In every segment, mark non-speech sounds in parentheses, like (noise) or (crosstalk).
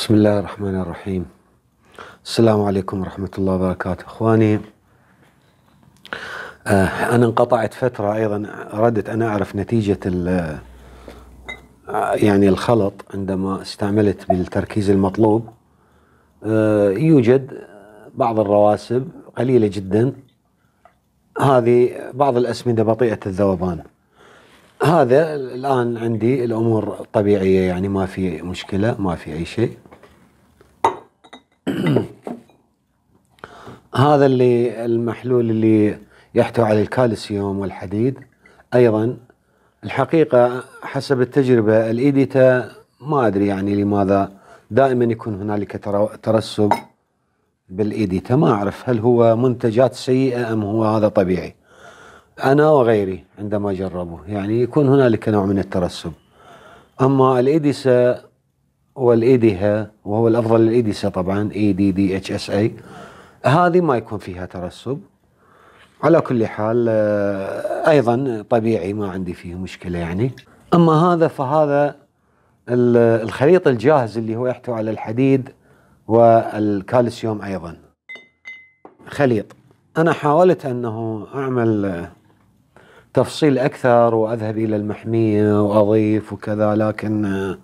بسم الله الرحمن الرحيم السلام عليكم ورحمة الله وبركاته إخواني آه، أنا انقطعت فترة أيضا أردت أن أعرف نتيجة آه، يعني الخلط عندما استعملت بالتركيز المطلوب آه، يوجد بعض الرواسب قليلة جدا هذه بعض الأسمدة بطيئة الذوبان هذا الآن عندي الأمور طبيعية يعني ما في مشكلة ما في أي شيء هذا اللي المحلول اللي يحتوي على الكالسيوم والحديد ايضا الحقيقه حسب التجربه الايديتا ما ادري يعني لماذا دائما يكون هنالك ترسب بالايديتا ما اعرف هل هو منتجات سيئه ام هو هذا طبيعي انا وغيري عندما جربوه يعني يكون هنالك نوع من الترسب اما الايديسا والايديها وهو الافضل الايديسا طبعا اي دي دي اتش اس اي هذه ما يكون فيها ترسب على كل حال آه، ايضا طبيعي ما عندي فيه مشكله يعني اما هذا فهذا الخليط الجاهز اللي هو يحتوي على الحديد والكالسيوم ايضا خليط انا حاولت انه اعمل آه، تفصيل اكثر واذهب الى المحميه واضيف وكذا لكن آه،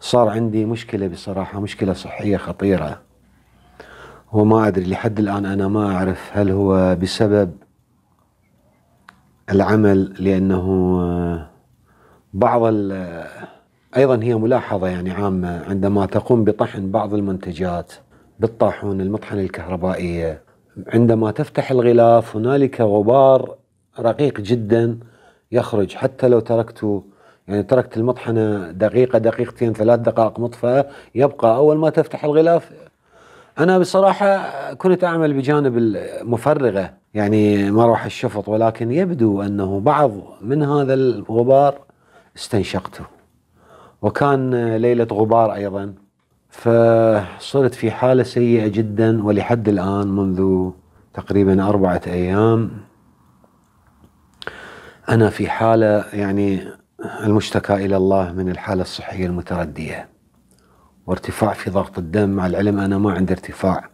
صار عندي مشكله بصراحه مشكله صحيه خطيره هو ما أدري لحد الآن أنا ما أعرف هل هو بسبب العمل لأنه آه، بعض آه، أيضا هي ملاحظة يعني عامة عندما تقوم بطحن بعض المنتجات بالطاحون المطحنة الكهربائية عندما تفتح الغلاف هنالك غبار رقيق جدا يخرج حتى لو تركته يعني تركت المطحنة دقيقة دقيقتين ثلاث دقائق مطفأة يبقى أول ما تفتح الغلاف انا بصراحه كنت اعمل بجانب المفرغه يعني مروح الشفط ولكن يبدو انه بعض من هذا الغبار استنشقته وكان ليله غبار ايضا فصرت في حاله سيئه جدا ولحد الان منذ تقريبا اربعه ايام انا في حاله يعني المشتكى الى الله من الحاله الصحيه المترديه وارتفاع في ضغط الدم مع العلم أنا ما عندي ارتفاع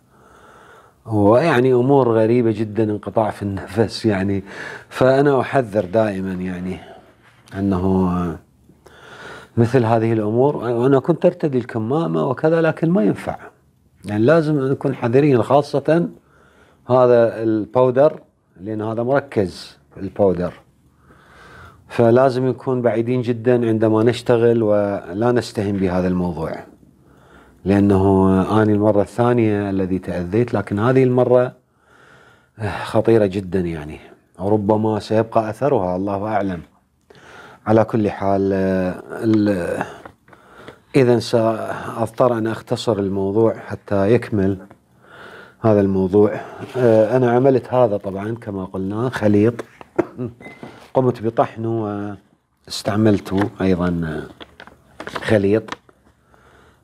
ويعني أمور غريبة جدا انقطاع في النفس يعني فأنا أحذر دائما يعني أنه مثل هذه الأمور وأنا كنت أرتدي الكمامة وكذا لكن ما ينفع يعني لازم نكون حذرين خاصة هذا الباودر لأن هذا مركز الباودر فلازم نكون بعيدين جدا عندما نشتغل ولا نستهين بهذا الموضوع لانه اني المره الثانيه الذي تاذيت لكن هذه المره آه، خطيره جدا يعني وربما سيبقى اثرها الله اعلم على كل حال آه، اذا ساضطر ان اختصر الموضوع حتى يكمل هذا الموضوع آه، انا عملت هذا طبعا كما قلنا خليط (coughs) قمت بطحنه واستعملته ايضا خليط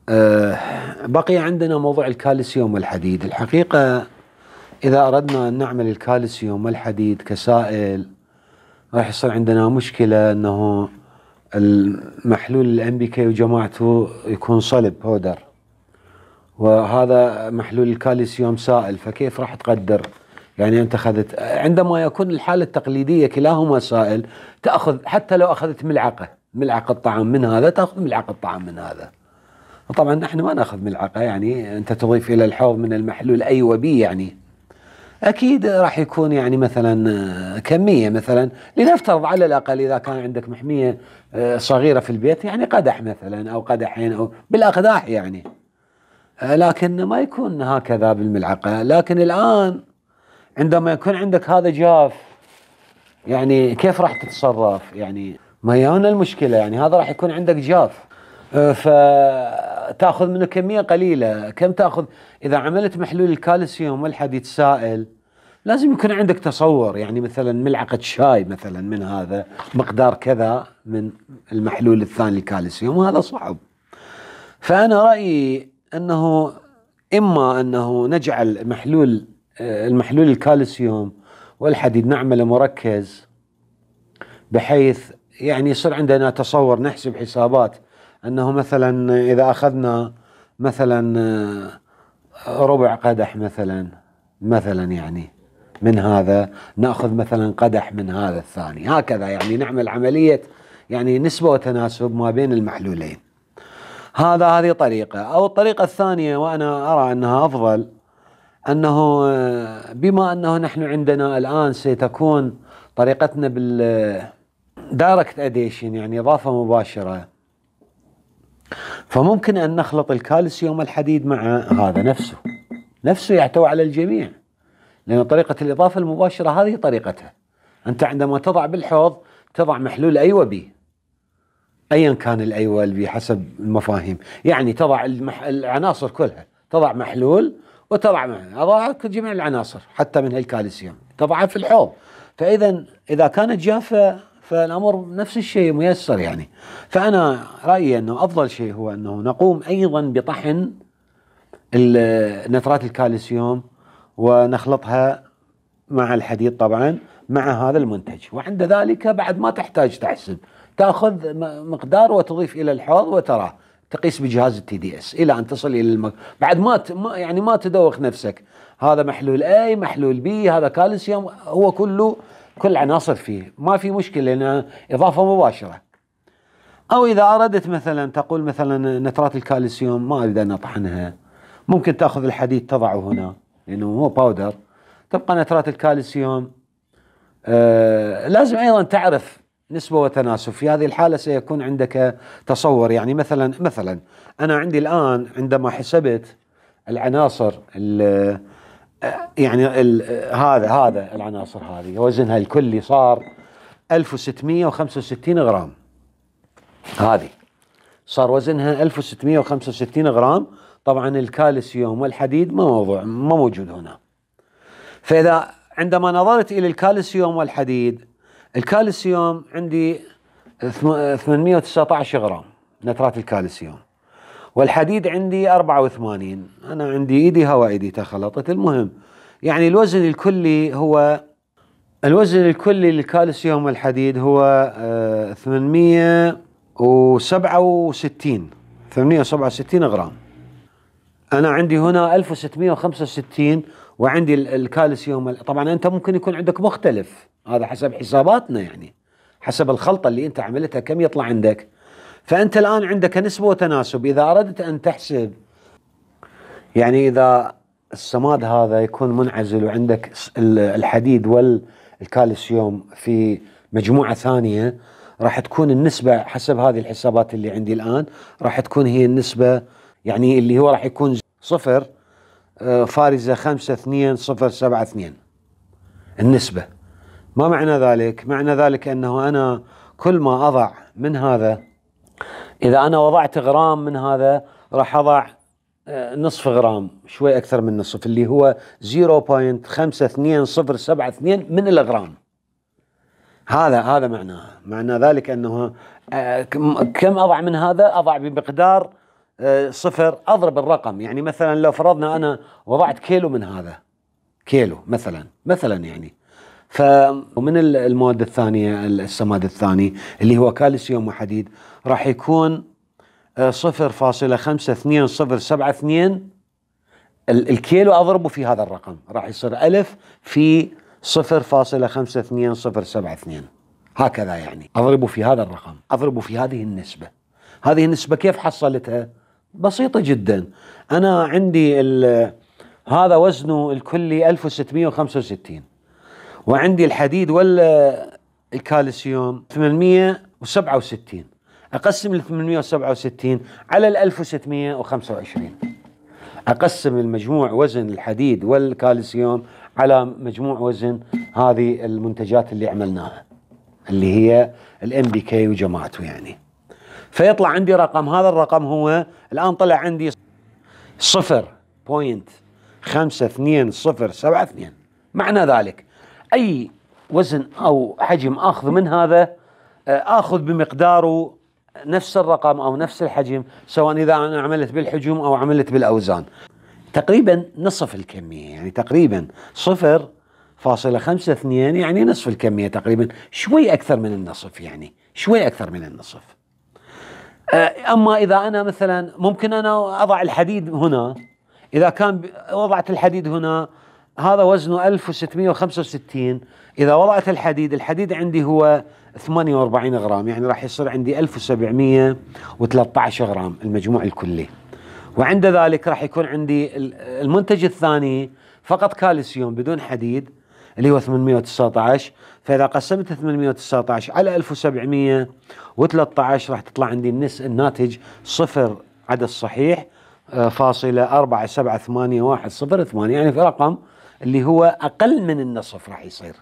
أه بقي عندنا موضوع الكالسيوم والحديد الحقيقة إذا أردنا أن نعمل الكالسيوم والحديد كسائل راح يصير عندنا مشكلة أنه المحلول الام بي كي وجماعته يكون صلب بودر وهذا محلول الكالسيوم سائل فكيف راح تقدر يعني انت اخذت عندما يكون الحاله التقليديه كلاهما سائل تاخذ حتى لو اخذت ملعقه ملعقه طعام من هذا تاخذ ملعقه طعام من هذا طبعا نحن ما ناخذ ملعقه يعني انت تضيف الى الحوض من المحلول اي وبي يعني اكيد راح يكون يعني مثلا آه، كميه مثلا لنفترض على الاقل اذا كان عندك محميه آه، صغيره في البيت يعني قدح مثلا او قدحين او بالاقداح يعني آه، لكن ما يكون هكذا بالملعقه لكن الان عندما يكون عندك هذا جاف يعني كيف راح تتصرف يعني ما هي هنا المشكله يعني هذا راح يكون عندك جاف ف تاخذ منه كميه قليله كم تاخذ اذا عملت محلول الكالسيوم والحد يتسائل لازم يكون عندك تصور يعني مثلا ملعقه شاي مثلا من هذا مقدار كذا من المحلول الثاني الكالسيوم وهذا صعب فانا رايي انه اما انه نجعل محلول المحلول الكالسيوم والحديد نعمله مركز بحيث يعني يصير عندنا تصور نحسب حسابات انه مثلا اذا اخذنا مثلا آه، ربع قدح مثلا مثلا يعني من هذا ناخذ مثلا قدح من هذا الثاني هكذا يعني نعمل عمليه يعني نسبه وتناسب ما بين المحلولين هذا هذه طريقه او الطريقه الثانيه وانا ارى انها افضل انه آه، بما انه نحن عندنا الان ستكون طريقتنا بال دايركت آه، اديشن يعني اضافه مباشره فممكن أن نخلط الكالسيوم الحديد مع هذا نفسه نفسه يحتوي على الجميع لأن طريقة الإضافة المباشرة هذه طريقتها أنت عندما تضع بالحوض تضع محلول أيوة بي أيا كان الأيوة بحسب المفاهيم يعني تضع المح... العناصر كلها تضع محلول وتضع معه أضع جميع العناصر حتى من الكالسيوم تضعها في الحوض فإذا إذا كانت جافة فالامر نفس الشيء ميسر يعني فانا رايي انه افضل شيء هو انه نقوم ايضا بطحن نترات الكالسيوم ونخلطها مع الحديد طبعا مع هذا المنتج وعند ذلك بعد ما تحتاج تحسب تاخذ مقدار وتضيف الى الحوض وتراه تقيس بجهاز التي دي اس الى ان تصل الى المك... بعد ما ت... ما يعني ما تدوخ نفسك هذا محلول اي محلول بي هذا كالسيوم هو كله كل عناصر فيه ما في مشكله لانها اضافه مباشره او اذا اردت مثلا تقول مثلا نترات الكالسيوم ما اريد ان اطحنها ممكن تاخذ الحديد تضعه هنا لانه مو باودر تبقى نترات الكالسيوم آه لازم ايضا تعرف نسبة وتناسب في هذه الحالة سيكون عندك تصور يعني مثلا مثلا أنا عندي الآن عندما حسبت العناصر يعني هذا هذا العناصر هذه وزنها الكلي صار 1665 غرام هذه صار وزنها 1665 غرام طبعا الكالسيوم والحديد ما موضوع ما موجود هنا فاذا عندما نظرت الى الكالسيوم والحديد الكالسيوم عندي 819 غرام نترات الكالسيوم والحديد عندي 84 أنا عندي إيدي هوا إيدي تخلطت المهم يعني الوزن الكلي هو الوزن الكلي للكالسيوم والحديد هو 867 آه، 867 غرام أنا عندي هنا 1665 وعندي الكالسيوم طبعا أنت ممكن يكون عندك مختلف هذا حسب حساباتنا يعني حسب الخلطة اللي أنت عملتها كم يطلع عندك فأنت الآن عندك نسبة وتناسب إذا أردت أن تحسب يعني إذا السماد هذا يكون منعزل وعندك الحديد والكالسيوم في مجموعة ثانية راح تكون النسبة حسب هذه الحسابات اللي عندي الآن راح تكون هي النسبة يعني اللي هو راح يكون صفر آه، فارزة خمسة اثنين صفر سبعة اثنين النسبة ما معنى ذلك؟ معنى ذلك أنه أنا كل ما أضع من هذا اذا انا وضعت غرام من هذا راح اضع آه، نصف غرام شوي اكثر من نصف اللي هو 0.52072 من الغرام هذا هذا معناه معنى ذلك انه آه، كم اضع من هذا اضع بمقدار آه، صفر اضرب الرقم يعني مثلا لو فرضنا انا وضعت كيلو من هذا كيلو مثلا مثلا يعني فمن المواد الثانيه السماد الثاني اللي هو كالسيوم وحديد راح يكون 0.52072 آه، الكيلو أضربه في هذا الرقم راح يصير ألف في 0.52072 هكذا يعني أضربه في هذا الرقم أضربه في هذه النسبة هذه النسبة كيف حصلتها بسيطة جدا أنا عندي هذا وزنه الكلي 1665 وعندي الحديد ولا الكالسيوم 867 اقسم ال 867 على ال 1625 اقسم المجموع وزن الحديد والكالسيوم على مجموع وزن هذه المنتجات اللي عملناها اللي هي الام بي كي وجماعته يعني فيطلع عندي رقم هذا الرقم هو الان طلع عندي 0.52072 معنى ذلك أي وزن أو حجم أخذ من هذا آه، آخذ بمقداره نفس الرقم او نفس الحجم سواء اذا انا عملت بالحجوم او عملت بالاوزان تقريبا نصف الكميه يعني تقريبا صفر فاصلة خمسة اثنين يعني نصف الكمية تقريبا شوي أكثر من النصف يعني شوي أكثر من النصف آه، أما إذا أنا مثلا ممكن أنا أضع الحديد هنا إذا كان وضعت الحديد هنا هذا وزنه 1665 إذا وضعت الحديد الحديد عندي هو 48 غرام يعني راح يصير عندي 1713 غرام المجموع الكلي وعند ذلك راح يكون عندي المنتج الثاني فقط كالسيوم بدون حديد اللي هو 819 فإذا قسمت 819 على 1713 راح تطلع عندي الناتج صفر عدد صحيح آه، فاصلة أربعة سبعة ثمانية واحد صفر ثمانية يعني في رقم اللي هو أقل من النصف راح يصير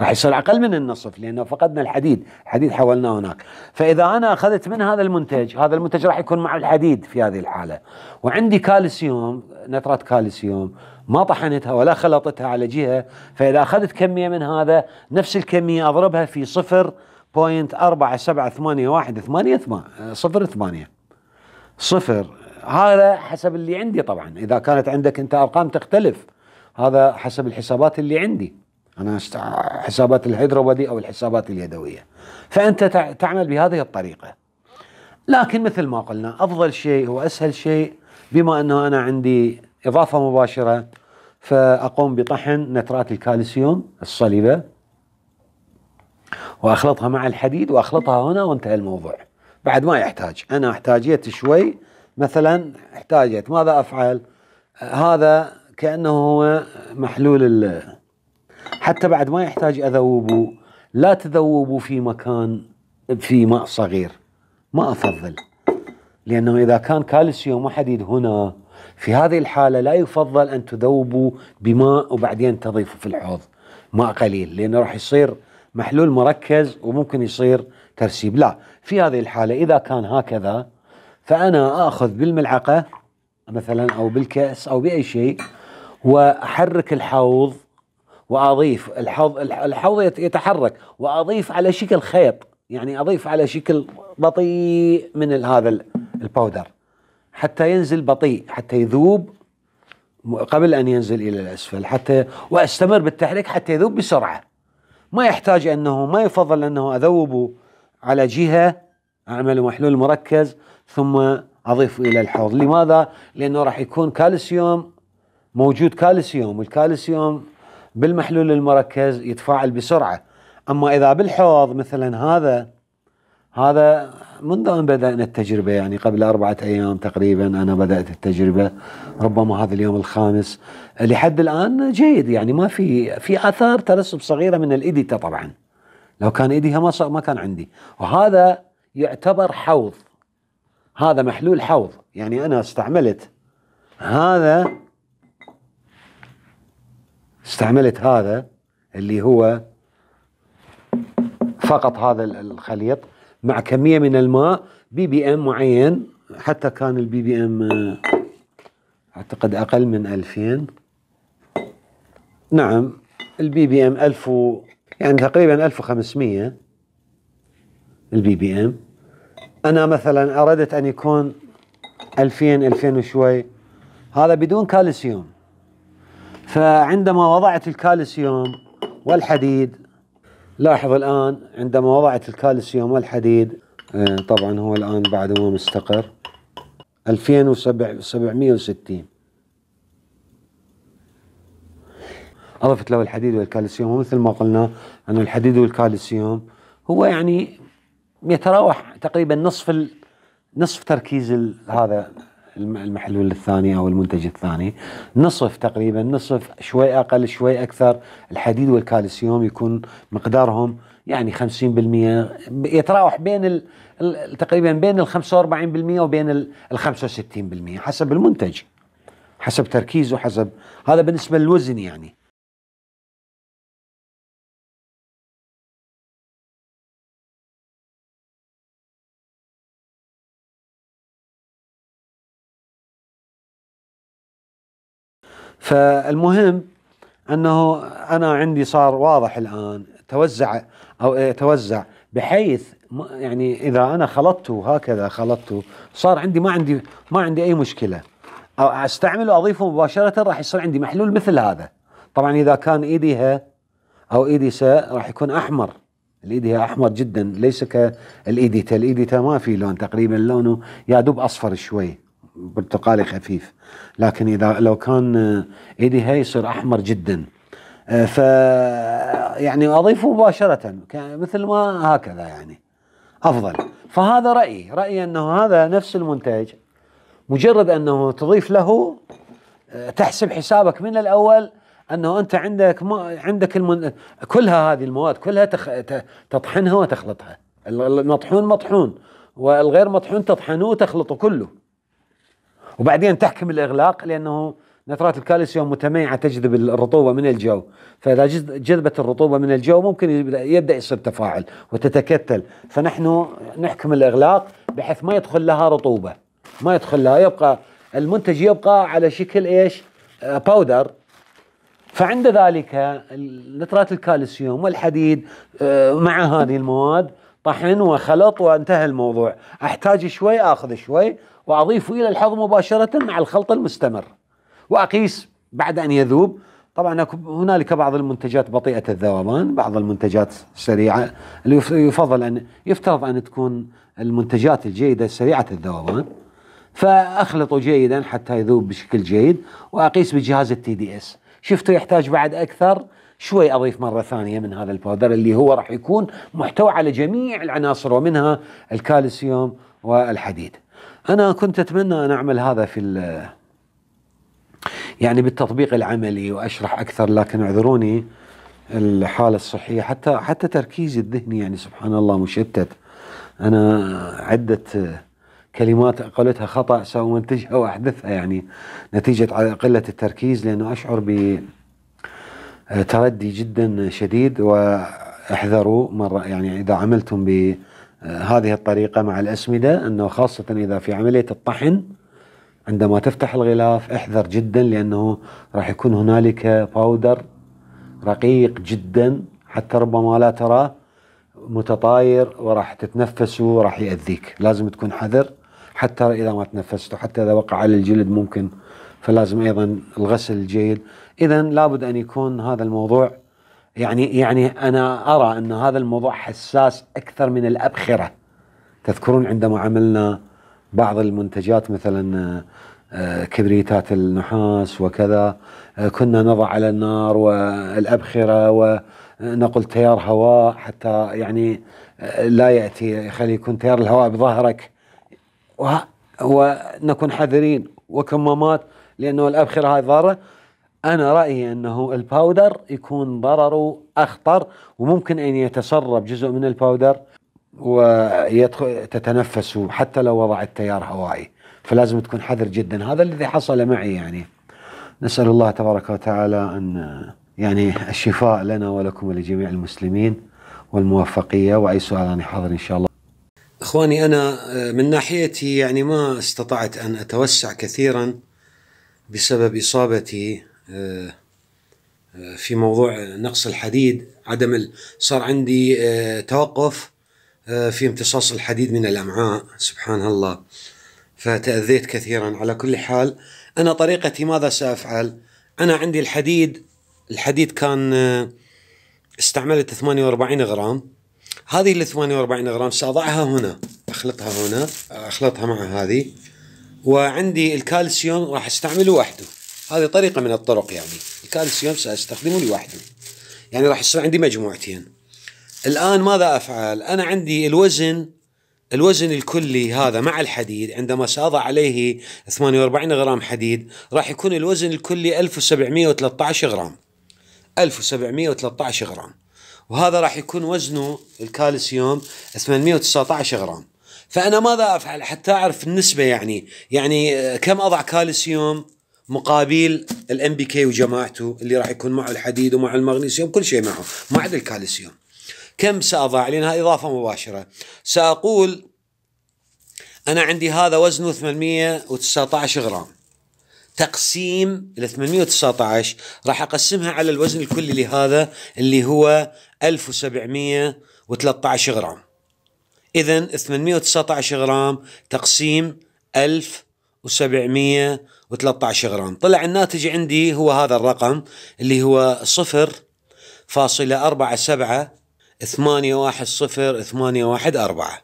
راح يصير اقل من النصف لانه فقدنا الحديد، الحديد حولناه هناك، فاذا انا اخذت من هذا المنتج، هذا المنتج راح يكون مع الحديد في هذه الحاله، وعندي كالسيوم نترة كالسيوم ما طحنتها ولا خلطتها على جهه، فاذا اخذت كميه من هذا نفس الكميه اضربها في صفر صفر ثمانية صفر هذا حسب اللي عندي طبعا إذا كانت عندك أنت أرقام تختلف هذا حسب الحسابات اللي عندي أنا حسابات الهيدروبادي أو الحسابات اليدوية فأنت تعمل بهذه الطريقة لكن مثل ما قلنا أفضل شيء وأسهل شيء بما أنه أنا عندي إضافة مباشرة فأقوم بطحن نترات الكالسيوم الصليبه وأخلطها مع الحديد وأخلطها هنا وانتهى الموضوع بعد ما يحتاج أنا احتاجيت شوي مثلا احتاجت ماذا أفعل هذا كأنه هو محلول حتى بعد ما يحتاج اذوبه لا تذوبوا في مكان في ماء صغير ما افضل لانه اذا كان كالسيوم وحديد هنا في هذه الحاله لا يفضل ان تذوبوا بماء وبعدين تضيفوا في الحوض ماء قليل لانه راح يصير محلول مركز وممكن يصير ترسيب لا في هذه الحاله اذا كان هكذا فانا اخذ بالملعقه مثلا او بالكاس او باي شيء واحرك الحوض واضيف الحوض الحوض يتحرك واضيف على شكل خيط يعني اضيف على شكل بطيء من هذا الباودر حتى ينزل بطيء حتى يذوب قبل ان ينزل الى الاسفل حتى واستمر بالتحريك حتى يذوب بسرعه ما يحتاج انه ما يفضل انه اذوبه على جهه اعمل محلول مركز ثم اضيف الى الحوض لماذا لانه راح يكون كالسيوم موجود كالسيوم والكالسيوم بالمحلول المركز يتفاعل بسرعة أما إذا بالحوض مثلا هذا هذا منذ أن بدأنا التجربة يعني قبل أربعة أيام تقريبا أنا بدأت التجربة ربما هذا اليوم الخامس لحد الآن جيد يعني ما في في آثار ترسب صغيرة من الإيديتا طبعا لو كان إيديها ما ما كان عندي وهذا يعتبر حوض هذا محلول حوض يعني أنا استعملت هذا استعملت هذا اللي هو فقط هذا الخليط مع كمية من الماء بي بي ام معين حتى كان البي بي ام آه، اعتقد اقل من 2000 نعم البي بي ام 1000 يعني تقريبا 1500 البي بي ام انا مثلا اردت ان يكون 2000 2000 وشوي هذا بدون كالسيوم فعندما وضعت الكالسيوم والحديد لاحظ الآن عندما وضعت الكالسيوم والحديد آه، طبعا هو الآن بعد ما مستقر 2760 أضفت له الحديد والكالسيوم ومثل ما قلنا أن الحديد والكالسيوم هو يعني يتراوح تقريبا نصف نصف تركيز هذا المحلول الثاني او المنتج الثاني نصف تقريبا نصف شوي اقل شوي اكثر الحديد والكالسيوم يكون مقدارهم يعني 50% يتراوح بين ال تقريبا بين ال 45% وبين ال 65% حسب المنتج حسب تركيزه حسب هذا بالنسبه للوزن يعني فالمهم انه انا عندي صار واضح الان توزع او إيه، توزع بحيث يعني اذا انا خلطته هكذا خلطته صار عندي ما عندي ما عندي اي مشكله أو استعمله واضيفه مباشره راح يصير عندي محلول مثل هذا طبعا اذا كان ايديها او ايدي سا راح يكون احمر الايديها احمر جدا ليس كالايديتا الايديتا ما في لون تقريبا لونه يا دوب اصفر شوي برتقالي خفيف لكن اذا لو كان آه، ايدي هاي يصير احمر جدا آه، ف يعني اضيفه مباشره مثل ما هكذا يعني افضل فهذا رايي رايي انه هذا نفس المنتج مجرد انه تضيف له آه، تحسب حسابك من الاول انه انت عندك ما عندك المن... كلها هذه المواد كلها تخ... تطحنها وتخلطها المطحون مطحون والغير مطحون تطحنوه وتخلطه كله وبعدين تحكم الإغلاق لأنه نترات الكالسيوم متميعة تجذب الرطوبة من الجو فإذا جذبت الرطوبة من الجو ممكن يبدأ يصير تفاعل وتتكتل فنحن نحكم الإغلاق بحيث ما يدخل لها رطوبة ما يدخل لها يبقى المنتج يبقى على شكل إيش باودر آه، فعند ذلك نترات الكالسيوم والحديد آه، مع هذه المواد طحن وخلط وانتهى الموضوع أحتاج شوي أخذ شوي وأضيف إلى الحوض مباشرة مع الخلط المستمر وأقيس بعد أن يذوب طبعا هنالك بعض المنتجات بطيئة الذوبان بعض المنتجات سريعة اللي يفضل أن يفترض أن تكون المنتجات الجيدة سريعة الذوبان فأخلطه جيدا حتى يذوب بشكل جيد وأقيس بجهاز التي دي اس شفته يحتاج بعد أكثر شوي أضيف مرة ثانية من هذا الباودر اللي هو راح يكون محتوى على جميع العناصر ومنها الكالسيوم والحديد أنا كنت أتمنى أن أعمل هذا في يعني بالتطبيق العملي واشرح اكثر لكن اعذروني الحاله الصحيه حتى حتى تركيزي الذهني يعني سبحان الله مشتت انا عده كلمات قلتها خطا سأمنتجها واحدثها يعني نتيجه قله التركيز لانه اشعر ب آه، تردي جدا شديد واحذروا مرة يعني إذا عملتم بهذه آه، الطريقة مع الأسمدة أنه خاصة إذا في عملية الطحن عندما تفتح الغلاف احذر جدا لأنه راح يكون هنالك باودر رقيق جدا حتى ربما لا تراه متطاير وراح تتنفسه وراح يأذيك لازم تكون حذر حتى إذا ما تنفسته حتى إذا وقع على الجلد ممكن فلازم ايضا الغسل الجيد اذا لابد ان يكون هذا الموضوع يعني يعني انا ارى ان هذا الموضوع حساس اكثر من الابخره تذكرون عندما عملنا بعض المنتجات مثلا آه، كبريتات النحاس وكذا آه، كنا نضع على النار والابخره ونقول آه، تيار هواء حتى يعني لا ياتي يخلي يكون تيار الهواء بظهرك ونكون حذرين وكمامات لانه الابخره هاي ضاره انا رايي انه الباودر يكون ضرره اخطر وممكن ان يتسرب جزء من الباودر ويدخل تتنفس حتى لو وضعت تيار هوائي فلازم تكون حذر جدا هذا الذي حصل معي يعني نسال الله تبارك وتعالى ان يعني الشفاء لنا ولكم ولجميع المسلمين والموفقيه واي سؤال انا حاضر ان شاء الله اخواني انا من ناحيتي يعني ما استطعت ان اتوسع كثيرا بسبب إصابتي آه، آه، في موضوع نقص الحديد عدم صار عندي آه، توقف في امتصاص الحديد من الأمعاء سبحان الله فتأذيت كثيرا على كل حال أنا طريقتي ماذا سأفعل أنا عندي الحديد الحديد كان استعملت 48 غرام هذه ال 48 غرام سأضعها هنا أخلطها هنا أخلطها مع هذه وعندي الكالسيوم راح استعمله وحده هذه طريقة من الطرق يعني الكالسيوم سأستخدمه لوحده يعني راح يصير عندي مجموعتين الآن ماذا أفعل أنا عندي الوزن الوزن الكلي هذا مع الحديد عندما سأضع عليه 48 غرام حديد راح يكون الوزن الكلي 1713 غرام 1713 غرام وهذا راح يكون وزنه الكالسيوم 819 غرام فانا ماذا افعل حتى اعرف النسبه يعني يعني آه، كم اضع كالسيوم مقابل الام بي كي وجماعته اللي راح يكون معه الحديد ومعه المغنيسيوم كل شيء معه ما عدا الكالسيوم كم ساضع لانها اضافه مباشره ساقول انا عندي هذا وزنه 819 غرام تقسيم ال 819 راح اقسمها على الوزن الكلي لهذا اللي هو 1713 غرام إذا 819 غرام تقسيم 1713 غرام طلع الناتج عندي هو هذا الرقم اللي هو صفر فاصلة أربعة سبعة ثمانية واحد صفر ثمانية واحد أربعة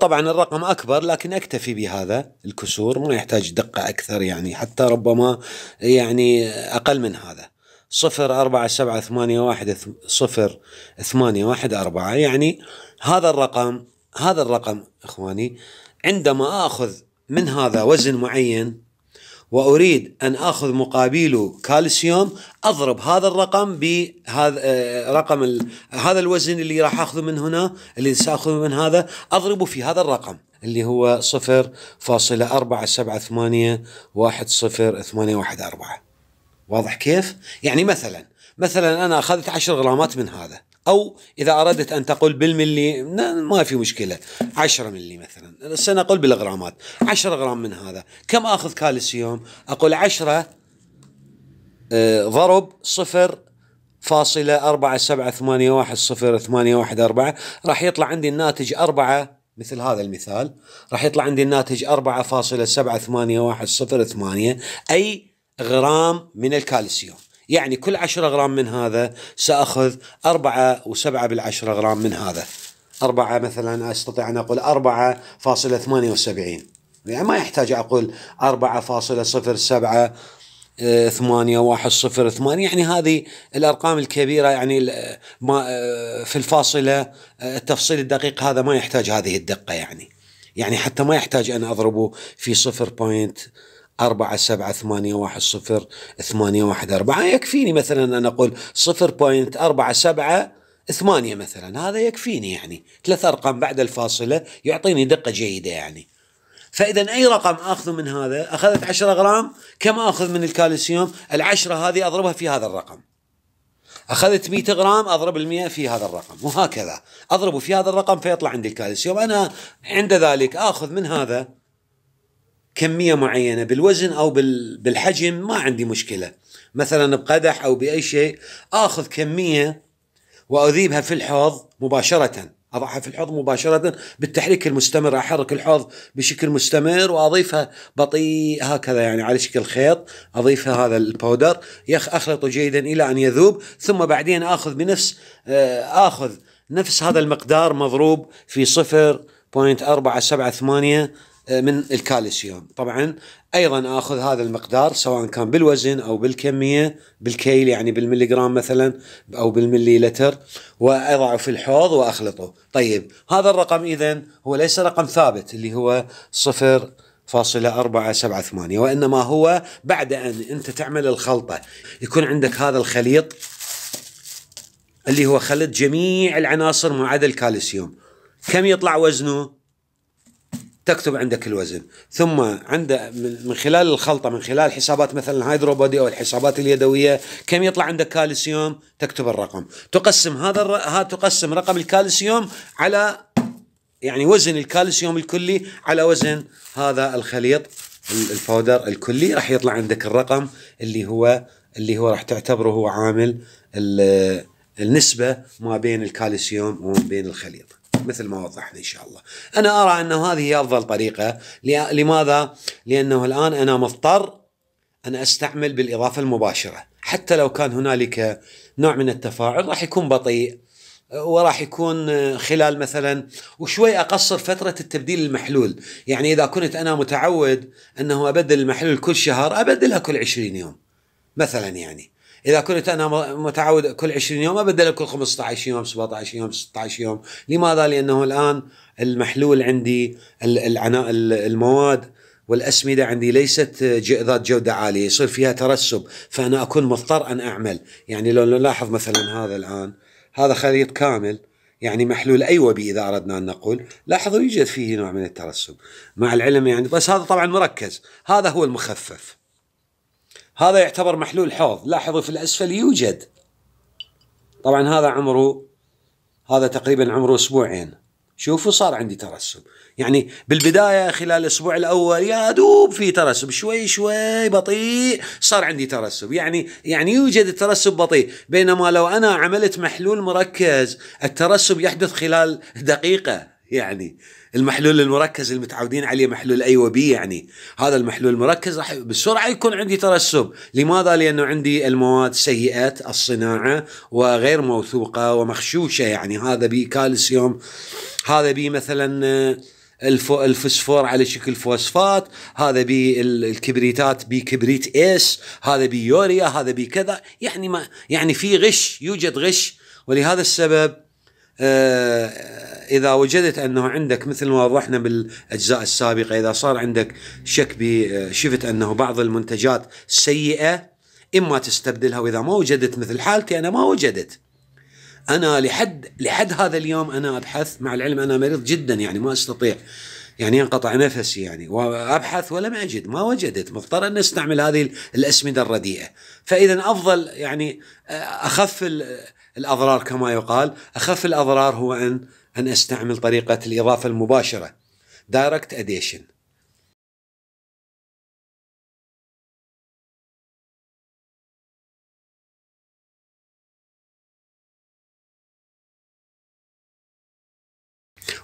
طبعا الرقم أكبر لكن أكتفي بهذا الكسور ما يحتاج دقة أكثر يعني حتى ربما يعني أقل من هذا صفر أربعة سبعة ثمانية واحد صفر ثمانية واحد أربعة يعني هذا الرقم هذا الرقم اخواني عندما اخذ من هذا وزن معين واريد ان اخذ مقابله كالسيوم اضرب هذا الرقم بهذا آه، رقم هذا الوزن اللي راح اخذه من هنا اللي ساخذه من هذا اضربه في هذا الرقم اللي هو صفر فاصلة أربعة سبعة ثمانية واحد صفر ثمانية واحد أربعة واضح كيف؟ يعني مثلا مثلا أنا أخذت عشر غرامات من هذا أو إذا أردت أن تقول بالملي ما في مشكلة 10 ملي مثلا سنقول بالغرامات 10 غرام من هذا كم أخذ كالسيوم أقول 10 آه، ضرب صفر فاصلة أربعة سبعة ثمانية واحد صفر ثمانية واحد أربعة راح يطلع عندي الناتج أربعة مثل هذا المثال راح يطلع عندي الناتج أربعة فاصلة سبعة ثمانية واحد صفر ثمانية أي غرام من الكالسيوم يعني كل 10 غرام من هذا سأخذ أربعة وسبعة بالعشرة غرام من هذا 4 مثلا أستطيع أن أقول 4.78 يعني ما يحتاج أقول سبعة آه، ثمانية واحد صفر ثمانية يعني هذه الأرقام الكبيرة يعني آه، ما آه، في الفاصلة التفصيل الدقيق هذا ما يحتاج هذه الدقة يعني يعني حتى ما يحتاج أن أضربه في صفر بوينت أربعة سبعة ثمانية واحد صفر ثمانية واحد أربعة يكفيني مثلا أن أقول صفر بوينت أربعة سبعة ثمانية مثلا هذا يكفيني يعني ثلاث أرقام بعد الفاصلة يعطيني دقة جيدة يعني فإذا أي رقم أخذه من هذا أخذت عشرة غرام كم أخذ من الكالسيوم العشرة هذه أضربها في هذا الرقم أخذت مية غرام أضرب المئة في هذا الرقم وهكذا أضربه في هذا الرقم فيطلع عندي الكالسيوم أنا عند ذلك أخذ من هذا كميه معينه بالوزن او بالحجم ما عندي مشكله مثلا بقدح او باي شيء اخذ كميه واذيبها في الحوض مباشره اضعها في الحوض مباشره بالتحريك المستمر احرك الحوض بشكل مستمر واضيفها بطيء هكذا يعني على شكل خيط اضيف هذا الباودر اخلطه جيدا الى ان يذوب ثم بعدين اخذ بنفس آه، اخذ نفس هذا المقدار مضروب في صفر 0.478 من الكالسيوم طبعا ايضا اخذ هذا المقدار سواء كان بالوزن او بالكميه بالكيل يعني بالمليغرام مثلا او بالمليلتر واضعه في الحوض واخلطه طيب هذا الرقم اذا هو ليس رقم ثابت اللي هو صفر فاصلة أربعة سبعة ثمانية وإنما هو بعد أن أنت تعمل الخلطة يكون عندك هذا الخليط اللي هو خلط جميع العناصر ما عدا الكالسيوم كم يطلع وزنه تكتب عندك الوزن ثم عند من خلال الخلطة من خلال حسابات مثلا هايدروبودي أو الحسابات اليدوية كم يطلع عندك كالسيوم تكتب الرقم تقسم هذا الر... ها تقسم رقم الكالسيوم على يعني وزن الكالسيوم الكلي على وزن هذا الخليط الباودر الكلي راح يطلع عندك الرقم اللي هو اللي هو راح تعتبره هو عامل النسبة ما بين الكالسيوم وما بين الخليط مثل ما وضحنا ان شاء الله. انا ارى ان هذه هي افضل طريقه، لماذا؟ لانه الان انا مضطر ان استعمل بالاضافه المباشره، حتى لو كان هنالك نوع من التفاعل راح يكون بطيء وراح يكون خلال مثلا وشوي اقصر فتره التبديل المحلول، يعني اذا كنت انا متعود انه ابدل المحلول كل شهر ابدلها كل 20 يوم. مثلا يعني اذا كنت انا متعود كل 20 يوم ابدل كل 15 يوم 17 يوم 16 يوم لماذا لانه الان المحلول عندي العناء المواد والاسمده عندي ليست ذات جوده عاليه يصير فيها ترسب فانا اكون مضطر ان اعمل يعني لو نلاحظ مثلا هذا الان هذا خليط كامل يعني محلول اي وبي اذا اردنا ان نقول لاحظوا يوجد فيه نوع من الترسب مع العلم يعني بس هذا طبعا مركز هذا هو المخفف هذا يعتبر محلول حوض لاحظوا في الأسفل يوجد طبعا هذا عمره هذا تقريبا عمره أسبوعين شوفوا صار عندي ترسب يعني بالبداية خلال الأسبوع الأول يا دوب في ترسب شوي شوي بطيء صار عندي ترسب يعني يعني يوجد الترسب بطيء بينما لو أنا عملت محلول مركز الترسب يحدث خلال دقيقة يعني المحلول المركز اللي متعودين عليه محلول اي وبي يعني هذا المحلول المركز راح بسرعه يكون عندي ترسب لماذا لانه عندي المواد سيئه الصناعه وغير موثوقه ومخشوشه يعني هذا بي كالسيوم هذا بي مثلا آه، الفسفور على شكل فوسفات هذا بي الكبريتات بي كبريت اس هذا بي يوريا هذا بي كذا يعني ما يعني في غش يوجد غش ولهذا السبب آه، اذا وجدت انه عندك مثل ما وضحنا بالاجزاء السابقه اذا صار عندك شك آه، شفت انه بعض المنتجات سيئه اما تستبدلها واذا ما وجدت مثل حالتي انا ما وجدت انا لحد لحد هذا اليوم انا ابحث مع العلم انا مريض جدا يعني ما استطيع يعني ينقطع نفسي يعني وابحث ولم اجد ما وجدت مضطر ان استعمل هذه الاسمده الرديئه فاذا افضل يعني آه، اخف الأضرار كما يقال أخف الأضرار هو أن أن أستعمل طريقة الإضافة المباشرة دايركت اديشن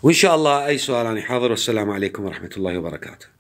وإن شاء الله أي سؤال أنا حاضر والسلام عليكم ورحمة الله وبركاته